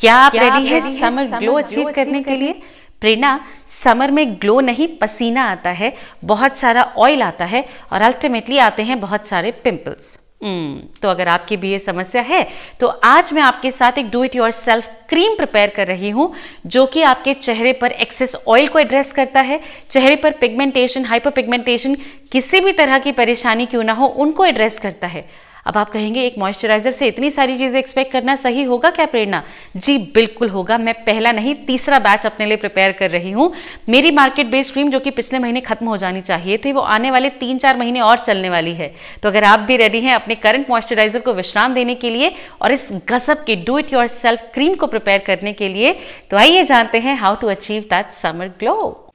क्या आप रेडी है समर ग्लो अचीव करने के लिए प्रेरणा समर में ग्लो नहीं पसीना आता है बहुत सारा ऑयल आता है और अल्टीमेटली आते हैं बहुत सारे पिंपल्स hmm, तो अगर आपकी भी ये समस्या है तो आज मैं आपके साथ एक do it yourself cream prepare कर रही हूँ जो कि आपके चेहरे पर एक्सेस ऑयल को एड्रेस करता है चेहरे पर पिगमेंटेशन हाइपर पिगमेंटेशन किसी भी तरह की परेशानी क्यों ना हो उनको एड्रेस करता है अब आप कहेंगे एक मॉइस्चराइज़र से इतनी सारी चीज़ें एक्सपेक्ट करना सही होगा क्या प्रेरणा जी बिल्कुल होगा मैं पहला नहीं तीसरा बैच अपने लिए प्रिपेयर कर रही हूँ मेरी मार्केट बेस्ड क्रीम जो कि पिछले महीने खत्म हो जानी चाहिए थी वो आने वाले तीन चार महीने और चलने वाली है तो अगर आप भी रेडी हैं अपने करंट मॉइस्चराइज़र को विश्राम देने के लिए और इस गजब के डू इट योर क्रीम को प्रिपेयर करने के लिए तो आइए जानते हैं how to achieve that summer glow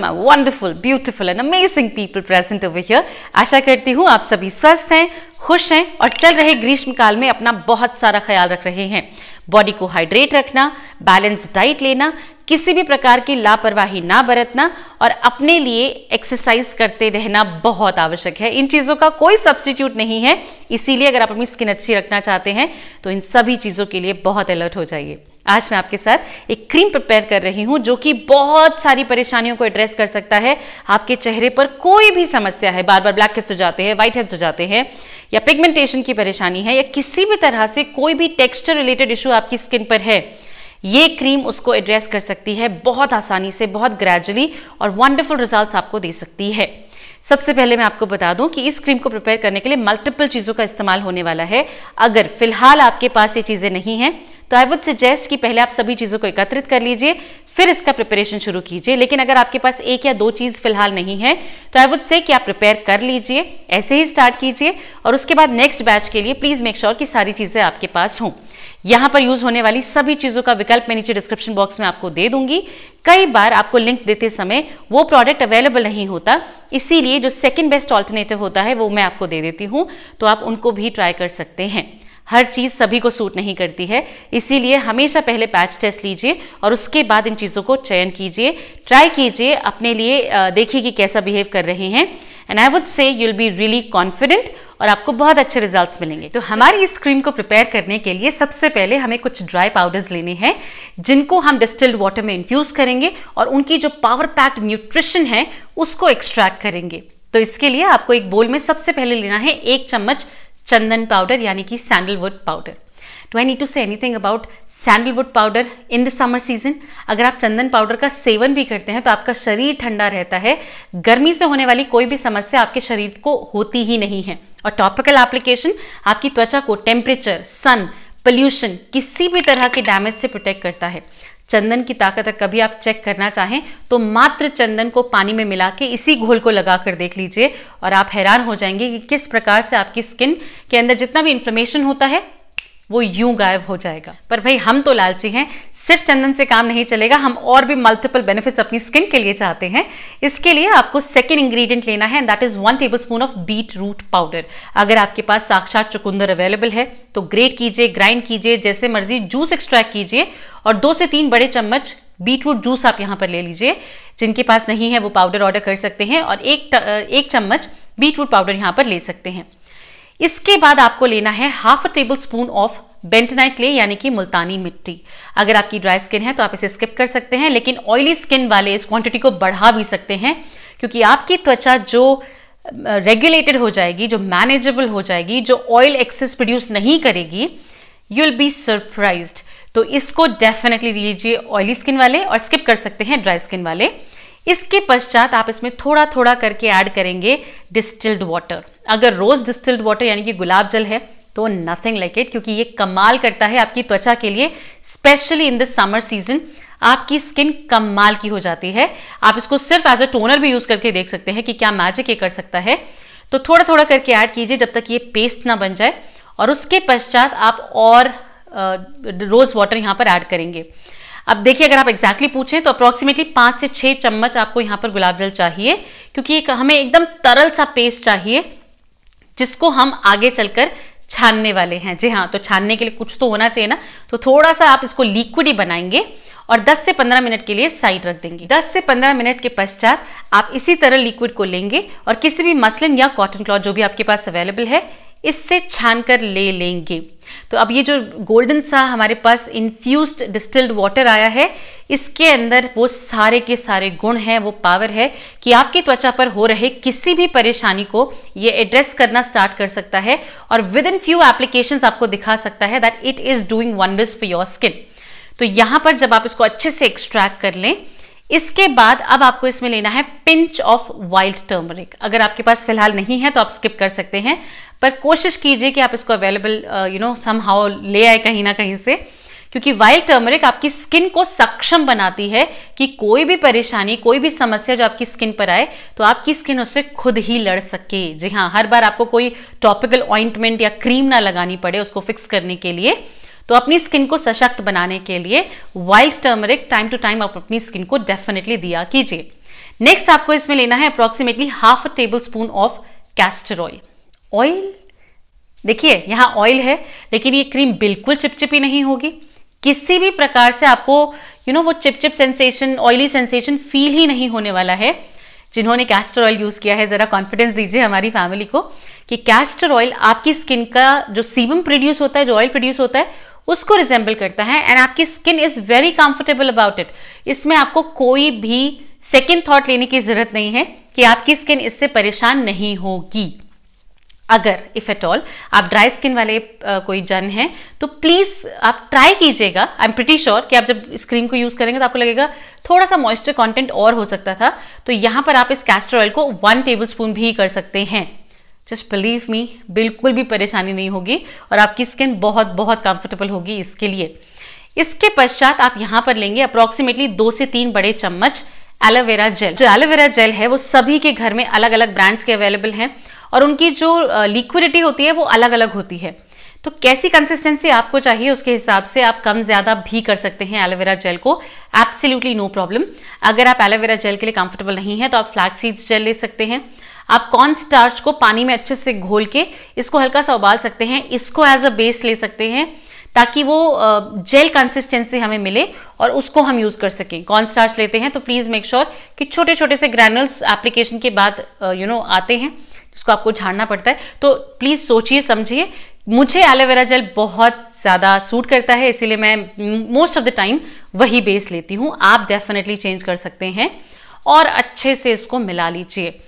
my wonderful beautiful and amazing people present over here आशा करती हूँ आप सभी स्वस्थ हैं खुश हैं और चल रहे ग्रीष्म काल में अपना बहुत सारा ख्याल रख रहे हैं बॉडी को हाइड्रेट रखना बैलेंस डाइट लेना किसी भी प्रकार की लापरवाही ना बरतना और अपने लिए एक्सरसाइज करते रहना बहुत आवश्यक है इन चीज़ों का कोई सब्सटीट्यूट नहीं है इसीलिए अगर आप अपनी स्किन अच्छी रखना चाहते हैं तो इन सभी चीज़ों के लिए बहुत अलर्ट हो जाइए आज मैं आपके साथ एक क्रीम प्रिपेयर कर रही हूँ जो कि बहुत सारी परेशानियों को एड्रेस कर सकता है आपके चेहरे पर कोई भी समस्या है बार बार ब्लैक हेड्स हो जाते हैं व्हाइट हेड्स हो जाते हैं या पिगमेंटेशन की परेशानी है या किसी भी तरह से कोई भी टेक्सचर रिलेटेड इशू आपकी स्किन पर है ये क्रीम उसको एड्रेस कर सकती है बहुत आसानी से बहुत ग्रेजुअली और वंडरफुल रिजल्ट्स आपको दे सकती है सबसे पहले मैं आपको बता दूं कि इस क्रीम को प्रिपेयर करने के लिए मल्टीपल चीज़ों का इस्तेमाल होने वाला है अगर फिलहाल आपके पास ये चीज़ें नहीं हैं तो आई वुड सजेस्ट कि पहले आप सभी चीज़ों को एकत्रित कर लीजिए फिर इसका प्रिपरेशन शुरू कीजिए लेकिन अगर आपके पास एक या दो चीज़ फिलहाल नहीं है तो आई वुड से कि आप प्रिपेयर कर लीजिए ऐसे ही स्टार्ट कीजिए और उसके बाद नेक्स्ट बैच के लिए प्लीज़ मेक श्योर कि सारी चीज़ें आपके पास हों यहाँ पर यूज होने वाली सभी चीज़ों का विकल्प मैं नीचे डिस्क्रिप्शन बॉक्स में आपको दे दूंगी कई बार आपको लिंक देते समय वो प्रोडक्ट अवेलेबल नहीं होता इसीलिए जो सेकंड बेस्ट ऑल्टरनेटिव होता है वो मैं आपको दे देती हूँ तो आप उनको भी ट्राई कर सकते हैं हर चीज़ सभी को सूट नहीं करती है इसीलिए हमेशा पहले पैच टेस्ट लीजिए और उसके बाद इन चीज़ों को चयन कीजिए ट्राई कीजिए अपने लिए देखिए कि कैसा बिहेव कर रहे हैं and I would say you'll be really confident और आपको बहुत अच्छे रिजल्ट्स मिलेंगे तो हमारी इस क्रीम को प्रिपेयर करने के लिए सबसे पहले हमें कुछ ड्राई पाउडर्स लेने हैं जिनको हम डिस्टिल्ड वाटर में इन्फ्यूज़ करेंगे और उनकी जो पावर पैक्ड न्यूट्रिशन है उसको एक्सट्रैक्ट करेंगे तो इसके लिए आपको एक बोल में सबसे पहले लेना है एक चम्मच चंदन पाउडर यानी कि sandalwood powder do I need to say anything about sandalwood powder in the summer season अगर आप चंदन पाउडर का सेवन भी करते हैं तो आपका शरीर ठंडा रहता है गर्मी से होने वाली कोई भी समस्या आपके शरीर को होती ही नहीं है और टॉपिकल एप्लीकेशन आपकी त्वचा को टेम्परेचर सन पल्यूशन किसी भी तरह के डैमेज से प्रोटेक्ट करता है चंदन की ताकत कभी आप चेक करना चाहें तो मात्र चंदन को पानी में मिला के इसी घोल को लगा कर देख लीजिए और आप हैरान हो जाएंगे कि किस प्रकार से आपकी स्किन के अंदर जितना भी इन्फ्लेमेशन होता है वो यूं गायब हो जाएगा पर भाई हम तो लालची हैं सिर्फ चंदन से काम नहीं चलेगा हम और भी मल्टीपल बेनिफिट्स अपनी स्किन के लिए चाहते हैं इसके लिए आपको सेकेंड इंग्रेडिएंट लेना है that is one tablespoon of beetroot powder अगर आपके पास साक्षात चुकंदर अवेलेबल है तो ग्रेट कीजिए ग्राइंड कीजिए जैसे मर्जी जूस एक्सट्रैक्ट कीजिए और दो से तीन बड़े चम्मच बीटरूट जूस आप यहाँ पर ले लीजिए जिनके पास नहीं है वो पाउडर ऑर्डर कर सकते हैं और एक एक चम्मच बीटरूट पाउडर यहाँ पर ले सकते हैं इसके बाद आपको लेना है half a tablespoon of bentonite ले यानी कि मुल्तानी मिट्टी अगर आपकी ड्राई स्किन है तो आप इसे स्किप कर सकते हैं लेकिन ऑयली स्किन वाले इस क्वांटिटी को बढ़ा भी सकते हैं क्योंकि आपकी त्वचा जो रेगुलेटेड हो जाएगी जो मैनेजेबल हो जाएगी जो ऑयल एक्सेस प्रोड्यूस नहीं करेगी यू विल बी सरप्राइज तो इसको डेफिनेटली लीजिए ऑयली स्किन वाले और स्किप कर सकते हैं ड्राई स्किन वाले इसके पश्चात आप इसमें थोड़ा थोड़ा करके ऐड करेंगे डिस्टिल्ड वाटर अगर रोज डिस्टिल्ड वाटर यानी कि गुलाब जल है तो नथिंग लाइक इट क्योंकि ये कमाल करता है आपकी त्वचा के लिए specially in this summer season आपकी स्किन कमाल की हो जाती है आप इसको सिर्फ एज अ टोनर भी यूज करके देख सकते हैं कि क्या मैजिक ये कर सकता है तो थोड़ा थोड़ा करके ऐड कीजिए जब तक ये पेस्ट ना बन जाए और उसके पश्चात आप और रोज़ वाटर यहाँ पर ऐड करेंगे अब देखिए अगर आप एग्जैक्टली exactly पूछें तो अप्रॉक्सीमेटली पाँच से छः चम्मच आपको यहाँ पर गुलाब जल चाहिए क्योंकि एक हमें एकदम तरल सा पेस्ट चाहिए जिसको हम आगे चलकर छानने वाले हैं जी हाँ तो छानने के लिए कुछ तो होना चाहिए ना तो थोड़ा सा आप इसको लिक्विड ही बनाएंगे और 10 से 15 मिनट के लिए साइड रख देंगे 10 से 15 मिनट के पश्चात आप इसी तरह लिक्विड को लेंगे और किसी भी मसलिन या कॉटन क्लॉथ जो भी आपके पास अवेलेबल है इससे छान कर ले लेंगे तो अब ये जो गोल्डन सा हमारे पास इन्फ्यूज डिस्टिल्ड वाटर आया है इसके अंदर वो सारे के सारे गुण हैं वो पावर है कि आपकी त्वचा पर हो रहे किसी भी परेशानी को ये एड्रेस करना स्टार्ट कर सकता है और विद इन फ्यू एप्लीकेशंस आपको दिखा सकता है that it is doing wonders for your skin तो यहां पर जब आप इसको अच्छे से एक्सट्रैक्ट कर लें इसके बाद अब आपको इसमें लेना है पिंच ऑफ वाइल्ड टर्मरिक अगर आपके पास फिलहाल नहीं है तो आप स्किप कर सकते हैं पर कोशिश कीजिए कि आप इसको available you know somehow ले आए कहीं ना कहीं से क्योंकि वाइल्ड टर्मरिक आपकी स्किन को सक्षम बनाती है कि कोई भी परेशानी कोई भी समस्या जो आपकी स्किन पर आए तो आपकी स्किन उससे खुद ही लड़ सके जी हाँ हर बार आपको कोई टॉपिकल ऑइंटमेंट या क्रीम ना लगानी पड़े उसको फिक्स करने के लिए तो अपनी स्किन को सशक्त बनाने के लिए wild turmeric time to time आप अपनी स्किन को डेफिनेटली दिया कीजिए नेक्स्ट आपको इसमें लेना है approximately half a tablespoon of castor oil oil देखिए यहां ऑयल है लेकिन ये क्रीम बिल्कुल चिपचिपी नहीं होगी किसी भी प्रकार से आपको यू you नो know, वो चिपचिप सेंसेशन ऑयली सेंसेशन फील ही नहीं होने वाला है जिन्होंने कैस्टर ऑयल यूज़ किया है ज़रा कॉन्फिडेंस दीजिए हमारी फैमिली को कि कैस्टर ऑयल आपकी स्किन का जो सीबम प्रोड्यूस होता है जो ऑयल प्रोड्यूस होता है उसको रिजेंबल करता है एंड आपकी skin is very comfortable about it इसमें आपको कोई भी सेकेंड थॉट लेने की ज़रूरत नहीं है कि आपकी स्किन इससे परेशान नहीं होगी अगर इफ़ एट ऑल आप ड्राई स्किन वाले आ, कोई जन हैं तो प्लीज़ आप ट्राई कीजिएगा आई एम प्रिटी श्योर कि आप जब इस क्रीम को यूज़ करेंगे तो आपको लगेगा थोड़ा सा मॉइस्चर कंटेंट और हो सकता था तो यहाँ पर आप इस कैस्टर ऑयल को वन टेबल स्पून भी कर सकते हैं जस्ट बिलीव मी बिल्कुल भी परेशानी नहीं होगी और आपकी स्किन बहुत बहुत कंफर्टेबल होगी इसके लिए इसके पश्चात आप यहाँ पर लेंगे अप्रॉक्सीमेटली दो से तीन बड़े चम्मच एलोवेरा जेल जो एलोवेरा जेल है वो सभी के घर में अलग अलग ब्रांड्स के अवेलेबल हैं और उनकी जो लिक्विडिटी होती है वो अलग अलग होती है तो कैसी कंसिस्टेंसी आपको चाहिए उसके हिसाब से आप कम ज़्यादा भी कर सकते हैं एलोवेरा जेल को एब्सोल्युटली नो प्रॉब्लम अगर आप एलोवेरा जेल के लिए कंफर्टेबल नहीं है तो आप फ्लैक्सीड्स जेल ले सकते हैं आप कॉर्न स्टार्च को पानी में अच्छे से घोल के इसको हल्का सा उबाल सकते हैं इसको एज अ बेस ले सकते हैं ताकि वो जेल कंसिस्टेंसी हमें मिले और उसको हम यूज़ कर सकें कॉर्न स्टार्च लेते हैं तो प्लीज़ मेक श्योर कि छोटे छोटे से ग्रैनुल्स एप्लीकेशन के बाद यू नो आते हैं जिसको आपको झाड़ना पड़ता है तो प्लीज़ सोचिए समझिए मुझे एलोवेरा जेल बहुत ज़्यादा सूट करता है इसीलिए मैं मोस्ट ऑफ द टाइम वही बेस लेती हूँ आप डेफिनेटली चेंज कर सकते हैं और अच्छे से इसको मिला लीजिए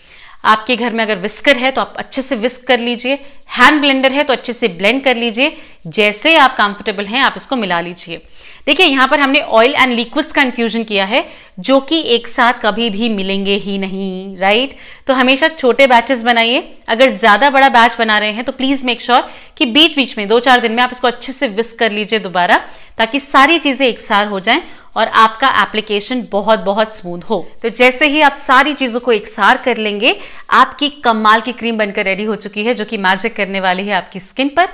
आपके घर में अगर विस्कर है तो आप अच्छे से विस्क कर लीजिए हैंड ब्लेंडर है तो अच्छे से ब्लेंड कर लीजिए जैसे आप कंफर्टेबल हैं आप इसको मिला लीजिए देखिए यहाँ पर हमने ऑयल एंड लिक्विड्स का इन्फ्यूजन किया है जो कि एक साथ कभी भी मिलेंगे ही नहीं राइट तो हमेशा छोटे बैचेस बनाइए अगर ज़्यादा बड़ा बैच बना रहे हैं तो प्लीज़ मेक श्योर कि बीच बीच में दो चार दिन में आप इसको अच्छे से विस्क कर लीजिए दोबारा ताकि सारी चीज़ें एक सार हो जाएं और आपका एप्लीकेशन बहुत बहुत स्मूथ हो तो जैसे ही आप सारी चीज़ों को एक सार कर लेंगे आपकी कमाल की क्रीम बनकर रेडी हो चुकी है जो कि मैजिक करने वाली है आपकी स्किन पर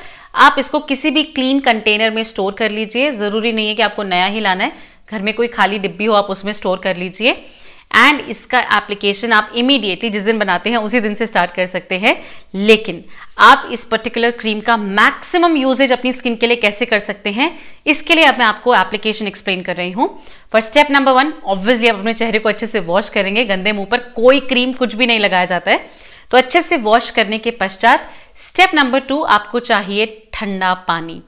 आप इसको किसी भी क्लीन कंटेनर में स्टोर कर लीजिए ज़रूरी नहीं है कि आपको नया ही लाना है घर में कोई खाली डिब्बी हो आप उसमें स्टोर कर लीजिए एंड इसका एप्लीकेशन आप इमीडिएटली जिस दिन बनाते हैं उसी दिन से स्टार्ट कर सकते हैं लेकिन आप इस पर्टिकुलर क्रीम का मैक्सिमम यूजेज अपनी स्किन के लिए कैसे कर सकते हैं इसके लिए अब मैं आपको एप्लीकेशन एक्सप्लेन कर रही हूँ first step number one obviously आप अपने चेहरे को अच्छे से वॉश करेंगे गंदे मुंह पर कोई क्रीम कुछ भी नहीं लगाया जाता है तो अच्छे से वॉश करने के पश्चात स्टेप नंबर टू आपको चाहिए ठंडा पानी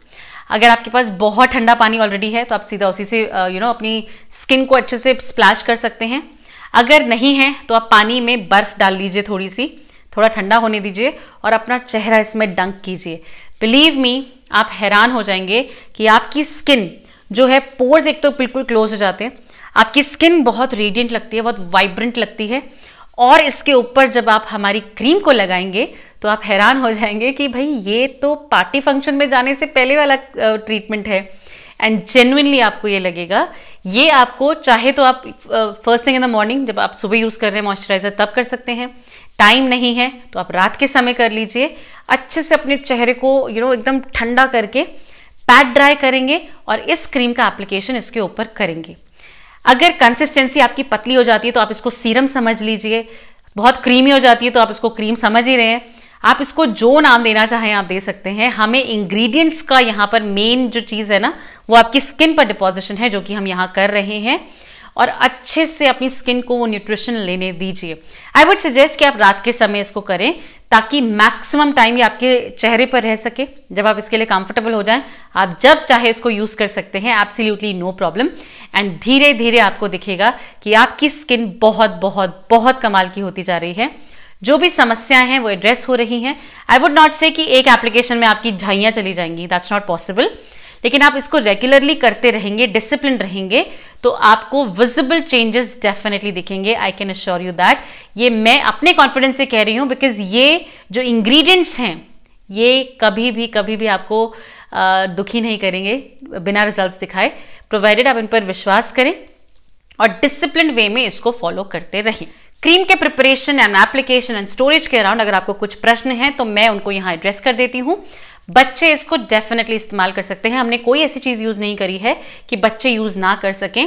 अगर आपके पास बहुत ठंडा पानी ऑलरेडी है तो आप सीधा उसी से यू uh, नो अपनी स्किन को अच्छे से स्प्लैश कर सकते हैं अगर नहीं है तो आप पानी में बर्फ डाल लीजिए थोड़ी सी थोड़ा ठंडा होने दीजिए और अपना चेहरा इसमें डंक कीजिए बिलीव मी आप हैरान हो जाएंगे कि आपकी स्किन जो है पोर्स एक तो बिल्कुल क्लोज हो जाते हैं आपकी स्किन बहुत रेडियंट लगती है बहुत वाइब्रेंट लगती है और इसके ऊपर जब आप हमारी क्रीम को लगाएंगे तो आप हैरान हो जाएंगे कि भाई ये तो पार्टी फंक्शन में जाने से पहले वाला ट्रीटमेंट है एंड जेनुनली आपको ये लगेगा ये आपको चाहे तो आप first thing in the morning जब आप सुबह यूज़ कर रहे हैं मॉइस्चराइज़र तब कर सकते हैं टाइम नहीं है तो आप रात के समय कर लीजिए अच्छे से अपने चेहरे को यू you नो know, एकदम ठंडा करके पैट ड्राई करेंगे और इस क्रीम का एप्लीकेशन इसके ऊपर करेंगे अगर कंसिस्टेंसी आपकी पतली हो जाती है तो आप इसको सीरम समझ लीजिए बहुत क्रीमी हो जाती है तो आप इसको क्रीम समझ ही रहे हैं आप इसको जो नाम देना चाहें आप दे सकते हैं हमें इंग्रेडिएंट्स का यहाँ पर मेन जो चीज़ है ना वो आपकी स्किन पर डिपोजिशन है जो कि हम यहाँ कर रहे हैं और अच्छे से अपनी स्किन को वो न्यूट्रिशन लेने दीजिए आई वुड सजेस्ट कि आप रात के समय इसको करें ताकि मैक्सिमम टाइम ये आपके चेहरे पर रह सके जब आप इसके लिए कंफर्टेबल हो जाएं आप जब चाहे इसको यूज़ कर सकते हैं एब्सोल्युटली नो प्रॉब्लम एंड धीरे धीरे आपको दिखेगा कि आपकी स्किन बहुत बहुत बहुत कमाल की होती जा रही है जो भी समस्याएं हैं वो एड्रेस हो रही हैं आई वुड नॉट से कि एक एप्लीकेशन में आपकी झाइयाँ चली जाएंगी दैट्स नॉट पॉसिबल लेकिन आप इसको रेगुलरली करते रहेंगे डिसिप्लिन रहेंगे तो आपको विजिबल चेंजेस डेफिनेटली दिखेंगे I can assure you that ये मैं अपने कॉन्फिडेंस से कह रही हूँ बिकॉज ये जो इंग्रेडिएंट्स हैं ये कभी भी कभी भी आपको दुखी नहीं करेंगे बिना रिजल्ट्स दिखाए प्रोवाइडेड आप इन पर विश्वास करें और डिसिप्लिन वे में इसको फॉलो करते रहें क्रीम के preparation and application and storage के अराउंड अगर आपको कुछ प्रश्न हैं तो मैं उनको यहाँ एड्रेस कर देती हूँ बच्चे इसको डेफिनेटली इस्तेमाल कर सकते हैं हमने कोई ऐसी चीज़ यूज़ नहीं करी है कि बच्चे यूज़ ना कर सकें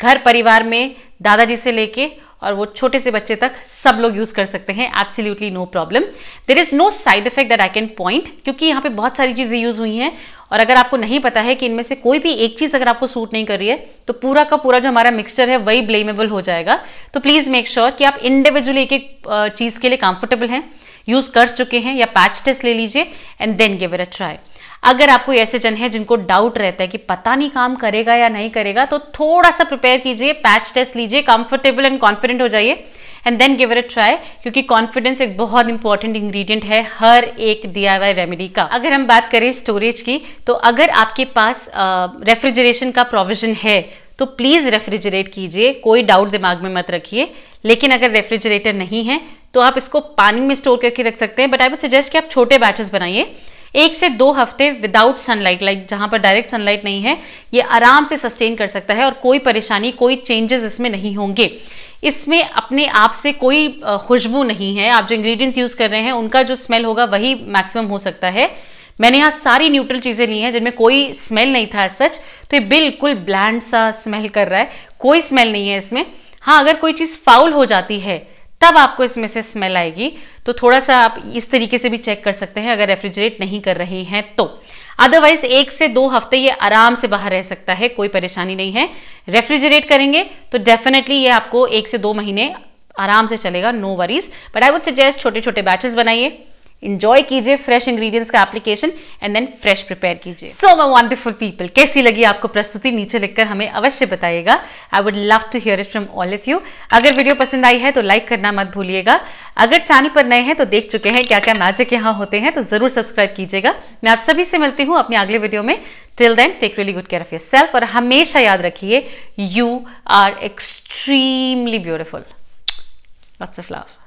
घर परिवार में दादाजी से लेके और वो छोटे से बच्चे तक सब लोग यूज़ कर सकते हैं absolutely no problem there is no side effect that I can point क्योंकि यहाँ पे बहुत सारी चीज़ें यूज़ हुई हैं और अगर आपको नहीं पता है कि इनमें से कोई भी एक चीज़ अगर आपको सूट नहीं कर रही है तो पूरा का पूरा जो हमारा मिक्सचर है वही ब्लेमेबल हो जाएगा तो प्लीज़ मेक श्योर कि आप इंडिविजुअली एक एक चीज़ के लिए कंफर्टेबल हैं यूज़ कर चुके हैं या पैच टेस्ट ले लीजिए and then give it a try अगर आपको ऐसे जन है जिनको डाउट रहता है कि पता नहीं काम करेगा या नहीं करेगा तो थोड़ा सा प्रिपेयर कीजिए पैच टेस्ट लीजिए कंफर्टेबल एंड कॉन्फिडेंट हो जाइए and then give it a try क्योंकि कॉन्फिडेंस एक बहुत इंपॉर्टेंट इंग्रेडिएंट है हर एक डी रेमेडी का अगर हम बात करें स्टोरेज की तो अगर आपके पास रेफ्रिजरेशन का प्रोविजन है तो प्लीज़ रेफ्रिजरेट कीजिए कोई डाउट दिमाग में मत रखिए लेकिन अगर रेफ्रिजरेटर नहीं है तो आप इसको पानी में स्टोर करके रख सकते हैं बट आई वुड सजेस्ट कि आप छोटे बैचेस बनाइए एक से दो हफ्ते विदाउट सनलाइट लाइक जहां पर डायरेक्ट सनलाइट नहीं है ये आराम से सस्टेन कर सकता है और कोई परेशानी कोई चेंजेस इसमें नहीं होंगे इसमें अपने आप से कोई खुशबू नहीं है आप जो इंग्रेडिएंट्स यूज़ कर रहे हैं उनका जो स्मेल होगा वही मैक्सिमम हो सकता है मैंने यहाँ सारी न्यूट्रल चीज़ें ली हैं जिनमें कोई स्मेल नहीं था सच तो ये बिल्कुल ब्लैंड सा स्मेल कर रहा है कोई स्मेल नहीं है इसमें हाँ अगर कोई चीज़ फाउल हो जाती है तब आपको इसमें से स्मेल आएगी तो थोड़ा सा आप इस तरीके से भी चेक कर सकते हैं अगर रेफ्रिजरेट नहीं कर रहे हैं तो अदरवाइज एक से दो हफ्ते ये आराम से बाहर रह सकता है कोई परेशानी नहीं है रेफ्रिजरेट करेंगे तो डेफिनेटली ये आपको एक से दो महीने आराम से चलेगा no worries but I would suggest छोटे छोटे बैचेस बनाइए इंजॉय कीजिए फ्रेश इंग्रेडिएंट्स का application and then fresh prepare कीजिए सो माई वंडरफुल पीपल कैसी लगी आपको प्रस्तुति नीचे लिखकर हमें अवश्य बताइएगा I would love to hear it from all of you अगर वीडियो पसंद आई है तो लाइक करना मत भूलिएगा अगर चैनल पर नए हैं तो देख चुके हैं क्या क्या मैजिक यहाँ होते हैं तो जरूर सब्सक्राइब कीजिएगा मैं आप सभी से मिलती हूँ अपने अगले वीडियो में till then take really good care of yourself और हमेशा याद रखिए you are extremely beautiful of love